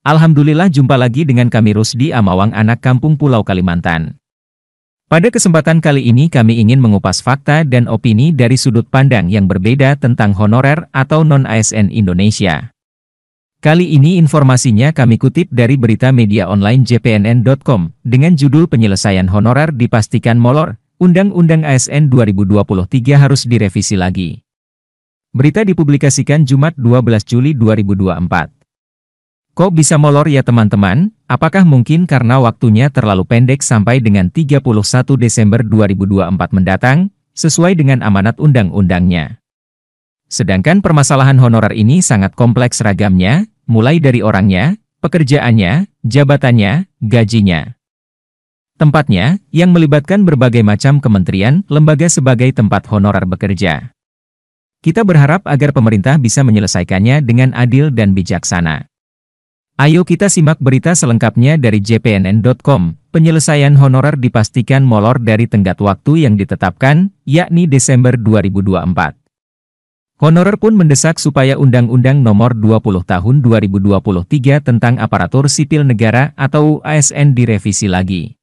Alhamdulillah jumpa lagi dengan kami Rusdi Amawang anak kampung Pulau Kalimantan. Pada kesempatan kali ini kami ingin mengupas fakta dan opini dari sudut pandang yang berbeda tentang honorer atau non-ASN Indonesia. Kali ini informasinya kami kutip dari berita media online jpnn.com dengan judul penyelesaian honorer dipastikan molor, Undang-Undang ASN 2023 harus direvisi lagi. Berita dipublikasikan Jumat 12 Juli 2024. Kok bisa molor ya teman-teman? Apakah mungkin karena waktunya terlalu pendek sampai dengan 31 Desember 2024 mendatang, sesuai dengan amanat undang-undangnya? Sedangkan permasalahan honorer ini sangat kompleks ragamnya, mulai dari orangnya, pekerjaannya, jabatannya, gajinya. Tempatnya, yang melibatkan berbagai macam kementerian, lembaga sebagai tempat honorer bekerja. Kita berharap agar pemerintah bisa menyelesaikannya dengan adil dan bijaksana. Ayo kita simak berita selengkapnya dari jpnn.com. Penyelesaian honorer dipastikan molor dari tenggat waktu yang ditetapkan, yakni Desember 2024. Honorer pun mendesak supaya Undang-Undang Nomor 20 Tahun 2023 tentang Aparatur Sipil Negara atau ASN direvisi lagi.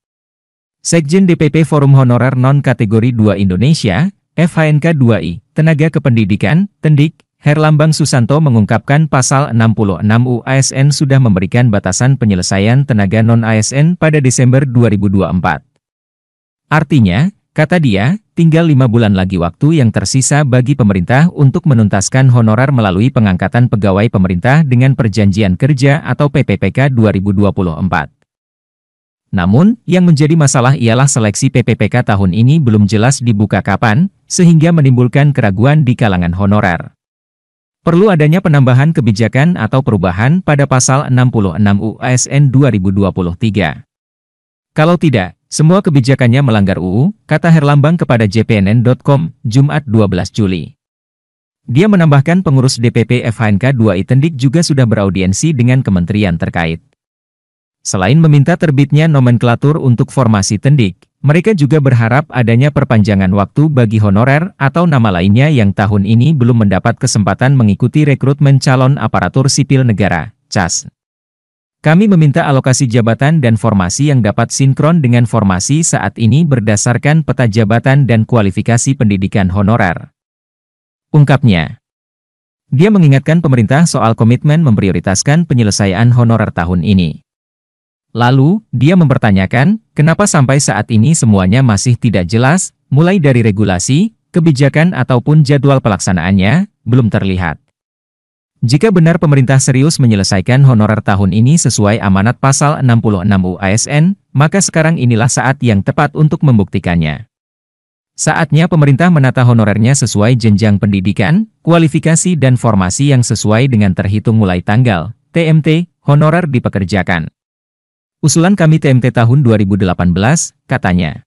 Sekjen DPP Forum Honorer Non-Kategori 2 Indonesia, FHNK 2I, Tenaga Kependidikan, Tendik, Herlambang Susanto mengungkapkan pasal 66 UASN sudah memberikan batasan penyelesaian tenaga non-ASN pada Desember 2024. Artinya, kata dia, tinggal lima bulan lagi waktu yang tersisa bagi pemerintah untuk menuntaskan honorar melalui pengangkatan pegawai pemerintah dengan perjanjian kerja atau PPPK 2024. Namun, yang menjadi masalah ialah seleksi PPPK tahun ini belum jelas dibuka kapan, sehingga menimbulkan keraguan di kalangan honorer perlu adanya penambahan kebijakan atau perubahan pada pasal 66 UASN 2023. Kalau tidak, semua kebijakannya melanggar UU, kata Herlambang kepada jpnn.com, Jumat 12 Juli. Dia menambahkan pengurus DPP FHNK 2 Itendik juga sudah beraudiensi dengan kementerian terkait. Selain meminta terbitnya nomenklatur untuk formasi tendik, mereka juga berharap adanya perpanjangan waktu bagi honorer atau nama lainnya yang tahun ini belum mendapat kesempatan mengikuti rekrutmen calon aparatur sipil negara, CAS. Kami meminta alokasi jabatan dan formasi yang dapat sinkron dengan formasi saat ini berdasarkan peta jabatan dan kualifikasi pendidikan honorer. Ungkapnya. Dia mengingatkan pemerintah soal komitmen memprioritaskan penyelesaian honorer tahun ini. Lalu, dia mempertanyakan, kenapa sampai saat ini semuanya masih tidak jelas, mulai dari regulasi, kebijakan ataupun jadwal pelaksanaannya, belum terlihat. Jika benar pemerintah serius menyelesaikan honorer tahun ini sesuai amanat pasal 66 UASN, maka sekarang inilah saat yang tepat untuk membuktikannya. Saatnya pemerintah menata honorernya sesuai jenjang pendidikan, kualifikasi dan formasi yang sesuai dengan terhitung mulai tanggal, TMT, honorer dipekerjakan. Usulan kami TMT tahun 2018, katanya.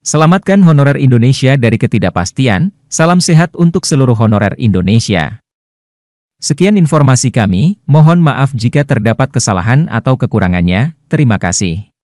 Selamatkan honorer Indonesia dari ketidakpastian, salam sehat untuk seluruh honorer Indonesia. Sekian informasi kami, mohon maaf jika terdapat kesalahan atau kekurangannya, terima kasih.